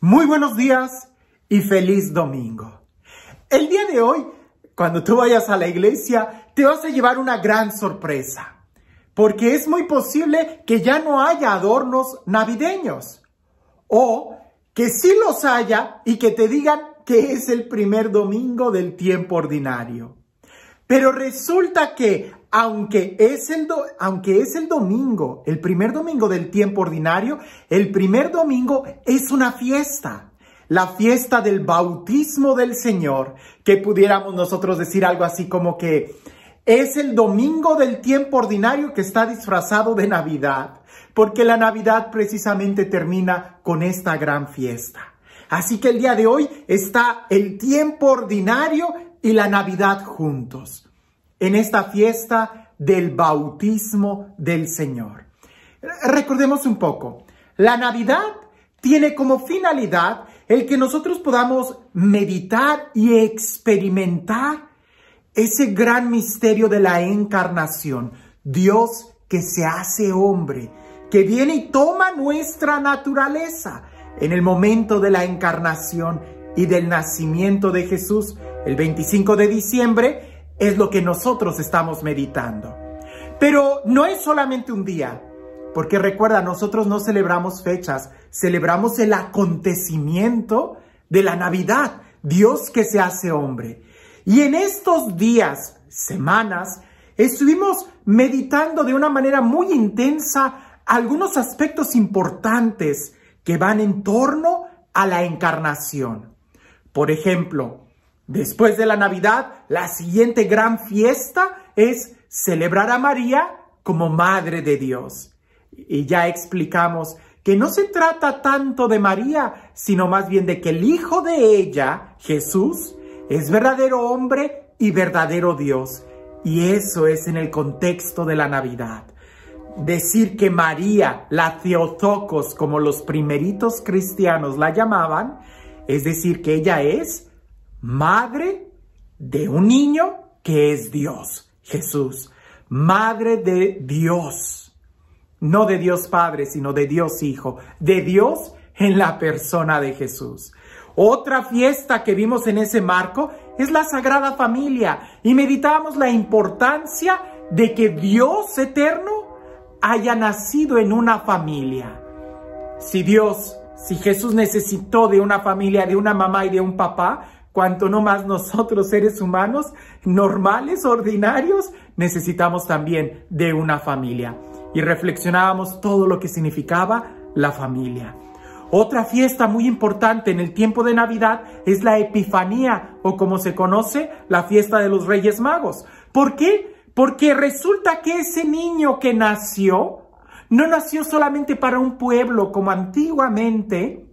Muy buenos días y feliz domingo. El día de hoy, cuando tú vayas a la iglesia, te vas a llevar una gran sorpresa, porque es muy posible que ya no haya adornos navideños, o que sí los haya y que te digan que es el primer domingo del tiempo ordinario. Pero resulta que aunque es, el aunque es el domingo, el primer domingo del tiempo ordinario, el primer domingo es una fiesta. La fiesta del bautismo del Señor, que pudiéramos nosotros decir algo así como que es el domingo del tiempo ordinario que está disfrazado de Navidad, porque la Navidad precisamente termina con esta gran fiesta. Así que el día de hoy está el tiempo ordinario y la Navidad juntos en esta fiesta del bautismo del Señor. Recordemos un poco, la Navidad tiene como finalidad el que nosotros podamos meditar y experimentar ese gran misterio de la encarnación, Dios que se hace hombre, que viene y toma nuestra naturaleza en el momento de la encarnación y del nacimiento de Jesús, el 25 de diciembre, es lo que nosotros estamos meditando. Pero no es solamente un día, porque recuerda, nosotros no celebramos fechas, celebramos el acontecimiento de la Navidad, Dios que se hace hombre. Y en estos días, semanas, estuvimos meditando de una manera muy intensa algunos aspectos importantes que van en torno a la encarnación. Por ejemplo, Después de la Navidad, la siguiente gran fiesta es celebrar a María como Madre de Dios. Y ya explicamos que no se trata tanto de María, sino más bien de que el Hijo de ella, Jesús, es verdadero hombre y verdadero Dios. Y eso es en el contexto de la Navidad. Decir que María, la Teotocos, como los primeritos cristianos la llamaban, es decir que ella es madre de un niño que es Dios, Jesús, madre de Dios, no de Dios Padre, sino de Dios Hijo, de Dios en la persona de Jesús. Otra fiesta que vimos en ese marco es la Sagrada Familia y meditábamos la importancia de que Dios eterno haya nacido en una familia. Si Dios, si Jesús necesitó de una familia, de una mamá y de un papá, cuanto no más nosotros seres humanos normales, ordinarios, necesitamos también de una familia. Y reflexionábamos todo lo que significaba la familia. Otra fiesta muy importante en el tiempo de Navidad es la Epifanía o como se conoce la fiesta de los Reyes Magos. ¿Por qué? Porque resulta que ese niño que nació no nació solamente para un pueblo como antiguamente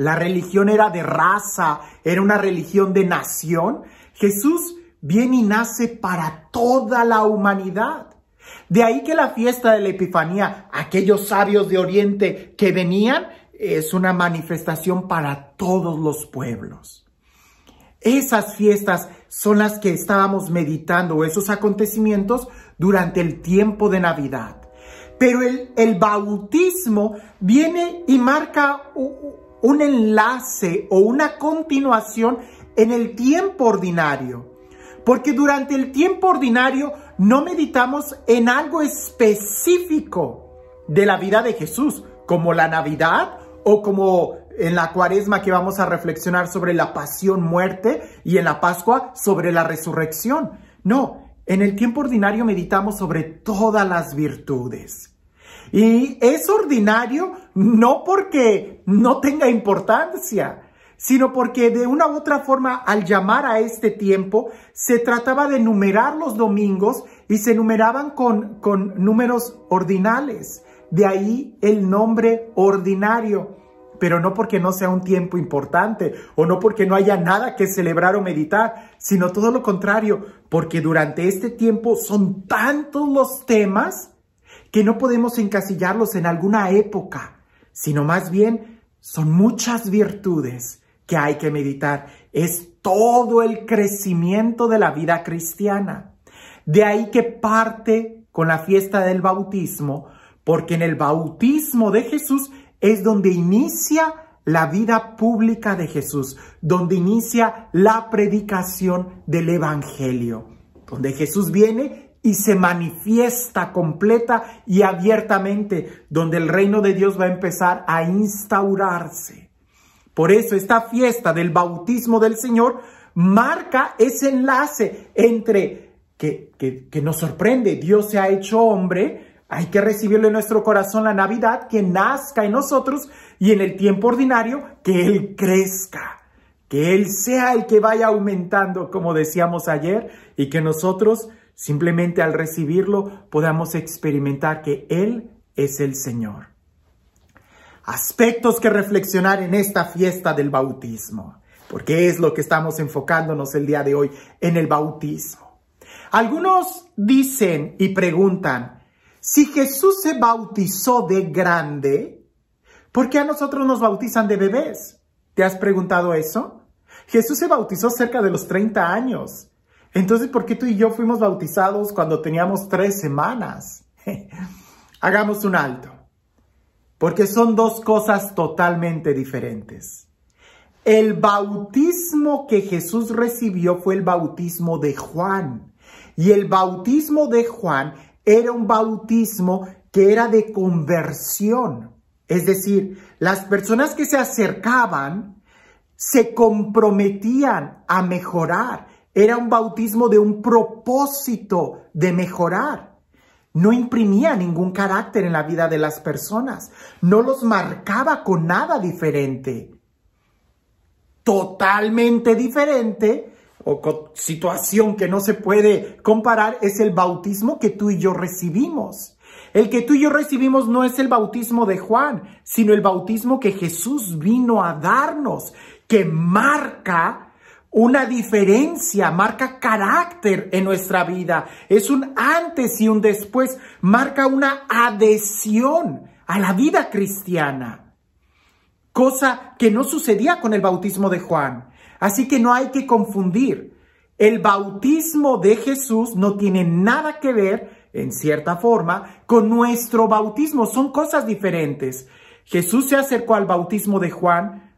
la religión era de raza, era una religión de nación. Jesús viene y nace para toda la humanidad. De ahí que la fiesta de la Epifanía, aquellos sabios de Oriente que venían, es una manifestación para todos los pueblos. Esas fiestas son las que estábamos meditando, esos acontecimientos durante el tiempo de Navidad. Pero el, el bautismo viene y marca un enlace o una continuación en el tiempo ordinario. Porque durante el tiempo ordinario no meditamos en algo específico de la vida de Jesús, como la Navidad o como en la cuaresma que vamos a reflexionar sobre la pasión muerte y en la Pascua sobre la resurrección. No, en el tiempo ordinario meditamos sobre todas las virtudes. Y es ordinario no porque no tenga importancia, sino porque de una u otra forma al llamar a este tiempo se trataba de numerar los domingos y se numeraban con, con números ordinales. De ahí el nombre ordinario pero no porque no sea un tiempo importante o no porque no haya nada que celebrar o meditar, sino todo lo contrario, porque durante este tiempo son tantos los temas que no podemos encasillarlos en alguna época, sino más bien son muchas virtudes que hay que meditar. Es todo el crecimiento de la vida cristiana. De ahí que parte con la fiesta del bautismo, porque en el bautismo de Jesús es donde inicia la vida pública de Jesús, donde inicia la predicación del Evangelio, donde Jesús viene y se manifiesta completa y abiertamente, donde el reino de Dios va a empezar a instaurarse. Por eso esta fiesta del bautismo del Señor marca ese enlace entre que, que, nos sorprende, Dios se ha hecho hombre, hay que recibirle en nuestro corazón la Navidad, que nazca en nosotros y en el tiempo ordinario, que Él crezca, que Él sea el que vaya aumentando, como decíamos ayer, y que nosotros Simplemente al recibirlo podamos experimentar que Él es el Señor. Aspectos que reflexionar en esta fiesta del bautismo, porque es lo que estamos enfocándonos el día de hoy en el bautismo. Algunos dicen y preguntan, si Jesús se bautizó de grande, ¿por qué a nosotros nos bautizan de bebés? ¿Te has preguntado eso? Jesús se bautizó cerca de los 30 años. Entonces, ¿por qué tú y yo fuimos bautizados cuando teníamos tres semanas? Hagamos un alto, porque son dos cosas totalmente diferentes. El bautismo que Jesús recibió fue el bautismo de Juan. Y el bautismo de Juan era un bautismo que era de conversión. Es decir, las personas que se acercaban se comprometían a mejorar, era un bautismo de un propósito de mejorar. No imprimía ningún carácter en la vida de las personas. No los marcaba con nada diferente. Totalmente diferente o con situación que no se puede comparar es el bautismo que tú y yo recibimos. El que tú y yo recibimos no es el bautismo de Juan, sino el bautismo que Jesús vino a darnos, que marca una diferencia, marca carácter en nuestra vida. Es un antes y un después, marca una adhesión a la vida cristiana. Cosa que no sucedía con el bautismo de Juan. Así que no hay que confundir. El bautismo de Jesús no tiene nada que ver, en cierta forma, con nuestro bautismo. Son cosas diferentes. Jesús se acercó al bautismo de Juan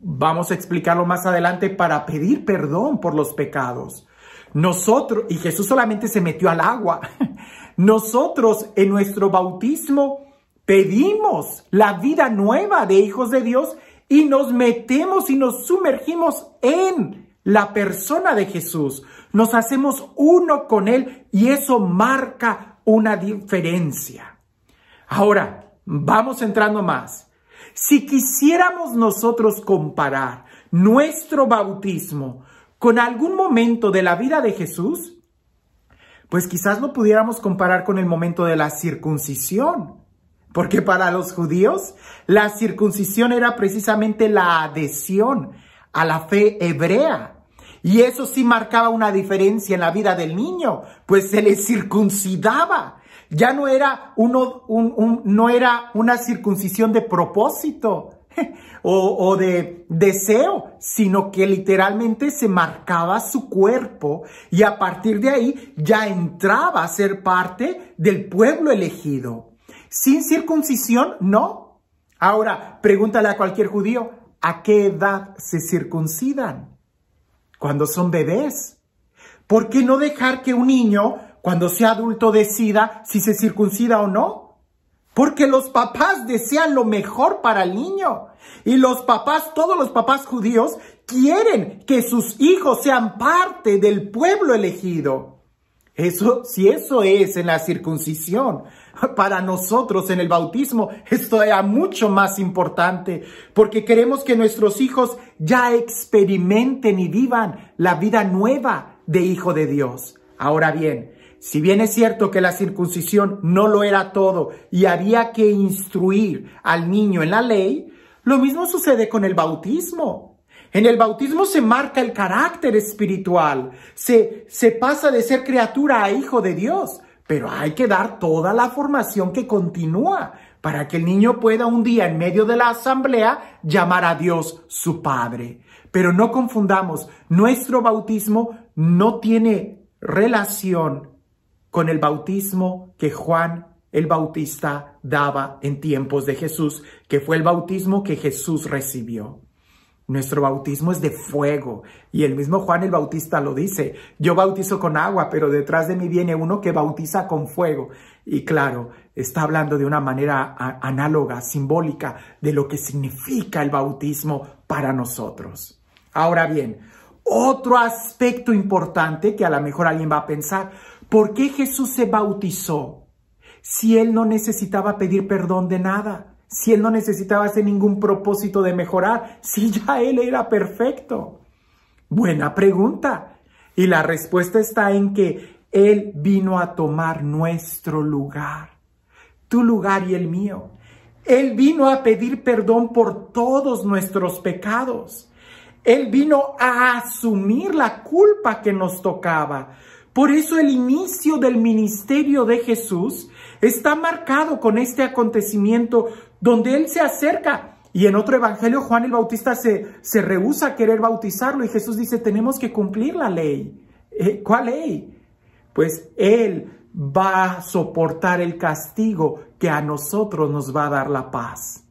Vamos a explicarlo más adelante para pedir perdón por los pecados. Nosotros, y Jesús solamente se metió al agua, nosotros en nuestro bautismo pedimos la vida nueva de hijos de Dios y nos metemos y nos sumergimos en la persona de Jesús. Nos hacemos uno con Él y eso marca una diferencia. Ahora, vamos entrando más. Si quisiéramos nosotros comparar nuestro bautismo con algún momento de la vida de Jesús, pues quizás lo pudiéramos comparar con el momento de la circuncisión, porque para los judíos la circuncisión era precisamente la adhesión a la fe hebrea. Y eso sí marcaba una diferencia en la vida del niño, pues se le circuncidaba ya no era, uno, no era una circuncisión de propósito o de deseo, sino que literalmente se marcaba su cuerpo y a partir de ahí ya entraba a ser parte del pueblo elegido. Sin circuncisión, no. Ahora, pregúntale a cualquier judío, ¿a qué edad se circuncidan? Cuando son bebés. ¿Por qué no dejar que un niño cuando sea adulto decida si se circuncida o no. Porque los papás desean lo mejor para el niño. Y los papás, todos los papás judíos, quieren que sus hijos sean parte del pueblo elegido. Eso, si eso es en la circuncisión, para nosotros en el bautismo, esto era mucho más importante, porque queremos que nuestros hijos ya experimenten y vivan la vida nueva de hijo de Dios. Ahora bien, si bien es cierto que la circuncisión no lo era todo y había que instruir al niño en la ley, lo mismo sucede con el bautismo. En el bautismo se marca el carácter espiritual, se, se pasa de ser criatura a hijo de Dios, pero hay que dar toda la formación que continúa para que el niño pueda un día en medio de la asamblea llamar a Dios su Padre. Pero no confundamos, nuestro bautismo no tiene relación con el bautismo que Juan el Bautista daba en tiempos de Jesús, que fue el bautismo que Jesús recibió. Nuestro bautismo es de fuego. Y el mismo Juan el Bautista lo dice, yo bautizo con agua, pero detrás de mí viene uno que bautiza con fuego. Y claro, está hablando de una manera análoga, simbólica, de lo que significa el bautismo para nosotros. Ahora bien, otro aspecto importante que a lo mejor alguien va a pensar, ¿Por qué Jesús se bautizó si él no necesitaba pedir perdón de nada? Si él no necesitaba hacer ningún propósito de mejorar, si ya él era perfecto. Buena pregunta. Y la respuesta está en que él vino a tomar nuestro lugar, tu lugar y el mío. Él vino a pedir perdón por todos nuestros pecados. Él vino a asumir la culpa que nos tocaba por eso el inicio del ministerio de Jesús está marcado con este acontecimiento donde Él se acerca. Y en otro evangelio Juan el Bautista se, se rehúsa a querer bautizarlo y Jesús dice, tenemos que cumplir la ley. Eh, ¿Cuál ley? Pues Él va a soportar el castigo que a nosotros nos va a dar la paz.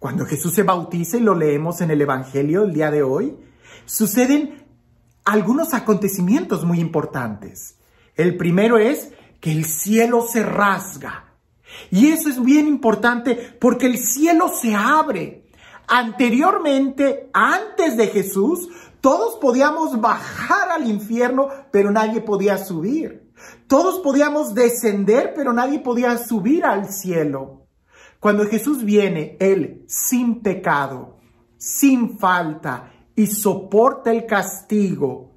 Cuando Jesús se bautiza y lo leemos en el Evangelio el día de hoy, suceden algunos acontecimientos muy importantes. El primero es que el cielo se rasga. Y eso es bien importante porque el cielo se abre. Anteriormente, antes de Jesús, todos podíamos bajar al infierno, pero nadie podía subir. Todos podíamos descender, pero nadie podía subir al cielo. Cuando Jesús viene, Él sin pecado, sin falta, y soporta el castigo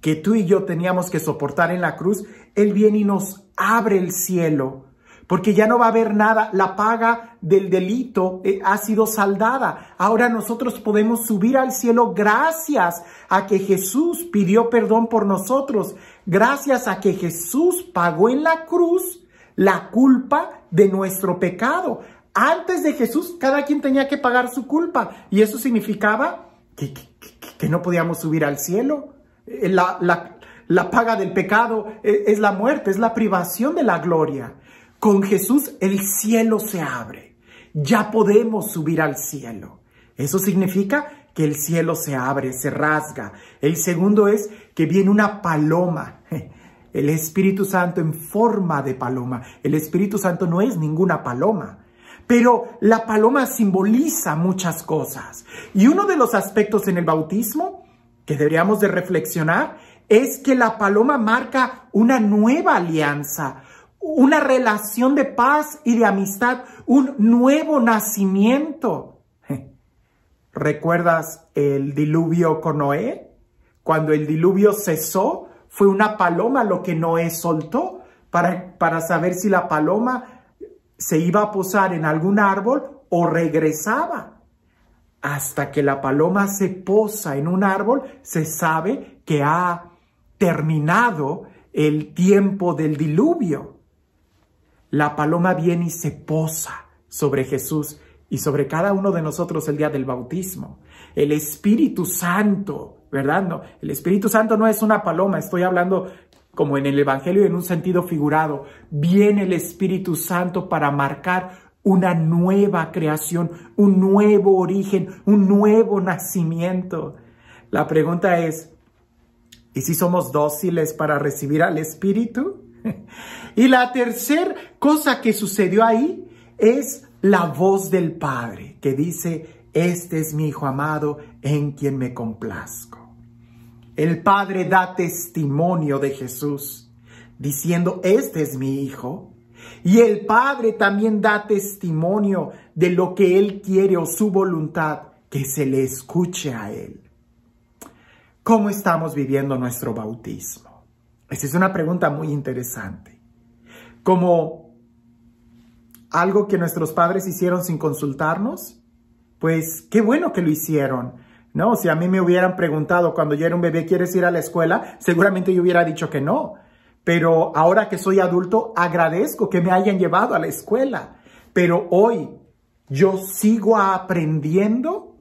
que tú y yo teníamos que soportar en la cruz, Él viene y nos abre el cielo, porque ya no va a haber nada, la paga del delito eh, ha sido saldada. Ahora nosotros podemos subir al cielo gracias a que Jesús pidió perdón por nosotros, gracias a que Jesús pagó en la cruz la culpa de nuestro pecado. Antes de Jesús, cada quien tenía que pagar su culpa y eso significaba que, no podíamos subir al cielo. Eh, la, paga del pecado eh, es la muerte, es la privación de la gloria. Con Jesús el cielo se abre. Ya podemos subir al cielo. Eso significa que el cielo se abre, se rasga. El segundo es que viene una paloma, el Espíritu Santo en forma de paloma. El Espíritu Santo no es ninguna paloma. Pero la paloma simboliza muchas cosas. Y uno de los aspectos en el bautismo que deberíamos de reflexionar es que la paloma marca una nueva alianza, una relación de paz y de amistad, un nuevo nacimiento. ¿Recuerdas el diluvio con Noé? Cuando el diluvio cesó, fue una paloma lo que Noé soltó para, para saber si la paloma se iba a posar en algún árbol o regresaba. Hasta que la paloma se posa en un árbol, se sabe que ha terminado el tiempo del diluvio. La paloma viene y se posa sobre Jesús y sobre cada uno de nosotros el día del bautismo. El Espíritu Santo, ¿verdad? No, el Espíritu Santo no es una paloma, estoy hablando como en el Evangelio en un sentido figurado, viene el Espíritu Santo para marcar una nueva creación, un nuevo origen, un nuevo nacimiento. La pregunta es, ¿y si somos dóciles para recibir al Espíritu? y la tercera cosa que sucedió ahí es la voz del Padre que dice, este es mi Hijo amado en quien me complazco. El Padre da testimonio de Jesús, diciendo, este es mi Hijo. Y el Padre también da testimonio de lo que Él quiere o su voluntad, que se le escuche a Él. ¿Cómo estamos viviendo nuestro bautismo? Esa es una pregunta muy interesante. Como algo que nuestros padres hicieron sin consultarnos, pues qué bueno que lo hicieron no, si a mí me hubieran preguntado cuando yo era un bebé, ¿quieres ir a la escuela? Seguramente yo hubiera dicho que no. Pero ahora que soy adulto, agradezco que me hayan llevado a la escuela. Pero hoy, ¿yo sigo aprendiendo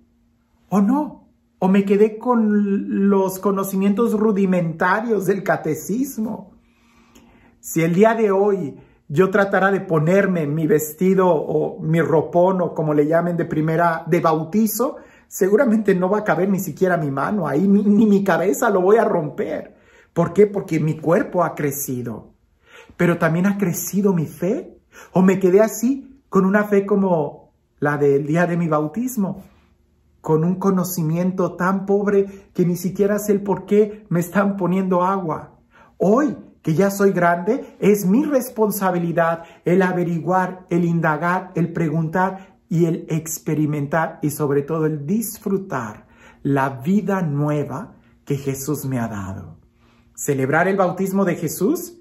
o no? ¿O me quedé con los conocimientos rudimentarios del catecismo? Si el día de hoy yo tratara de ponerme mi vestido o mi ropón o como le llamen de primera, de bautizo, seguramente no va a caber ni siquiera mi mano ahí, ni, mi cabeza lo voy a romper. ¿Por qué? Porque mi cuerpo ha crecido. Pero también ha crecido mi fe. O me quedé así con una fe como la del día de mi bautismo, con un conocimiento tan pobre que ni siquiera sé el por qué me están poniendo agua. Hoy que ya soy grande, es mi responsabilidad el averiguar, el indagar, el preguntar y el experimentar y sobre todo el disfrutar la vida nueva que Jesús me ha dado. Celebrar el bautismo de Jesús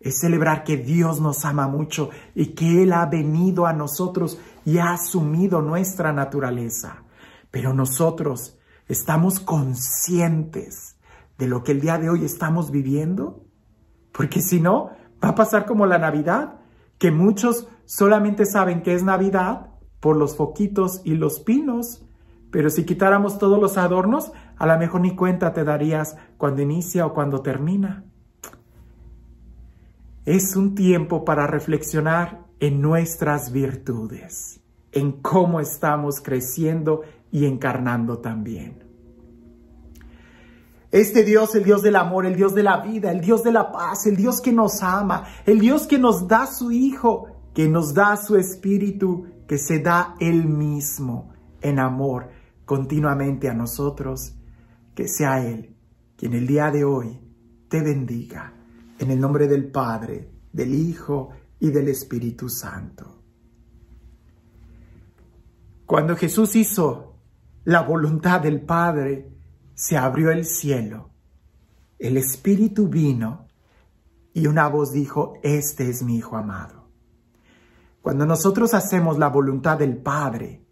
es celebrar que Dios nos ama mucho y que Él ha venido a nosotros y ha asumido nuestra naturaleza. Pero nosotros estamos conscientes de lo que el día de hoy estamos viviendo, porque si no, va a pasar como la Navidad, que muchos solamente saben que es Navidad, por los foquitos y los pinos. Pero si quitáramos todos los adornos, a lo mejor ni cuenta te darías cuando inicia o cuando termina. Es un tiempo para reflexionar en nuestras virtudes, en cómo estamos creciendo y encarnando también. Este Dios, el Dios del amor, el Dios de la vida, el Dios de la paz, el Dios que nos ama, el Dios que nos da su Hijo, que nos da su Espíritu que se da Él mismo en amor continuamente a nosotros, que sea Él quien el día de hoy te bendiga, en el nombre del Padre, del Hijo y del Espíritu Santo. Cuando Jesús hizo la voluntad del Padre, se abrió el cielo, el Espíritu vino y una voz dijo, este es mi Hijo amado cuando nosotros hacemos la voluntad del Padre,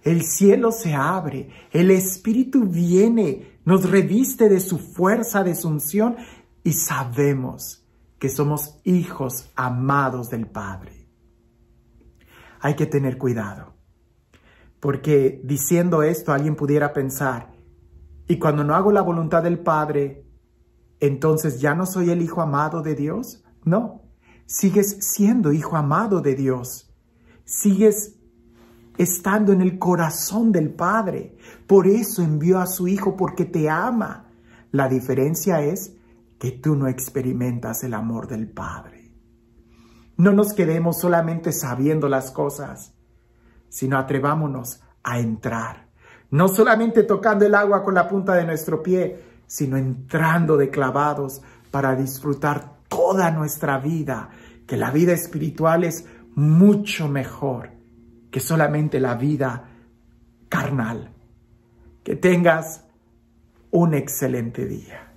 el cielo se abre, el Espíritu viene, nos reviste de su fuerza, de su unción y sabemos que somos hijos amados del Padre. Hay que tener cuidado, porque diciendo esto alguien pudiera pensar, y cuando no hago la voluntad del Padre, entonces ya no soy el hijo amado de Dios. No, sigues siendo hijo amado de Dios, sigues estando en el corazón del Padre. Por eso envió a su Hijo, porque te ama. La diferencia es que tú no experimentas el amor del Padre. No nos quedemos solamente sabiendo las cosas, sino atrevámonos a entrar. No solamente tocando el agua con la punta de nuestro pie, sino entrando de clavados para disfrutar toda nuestra vida que la vida espiritual es mucho mejor que solamente la vida carnal. Que tengas un excelente día.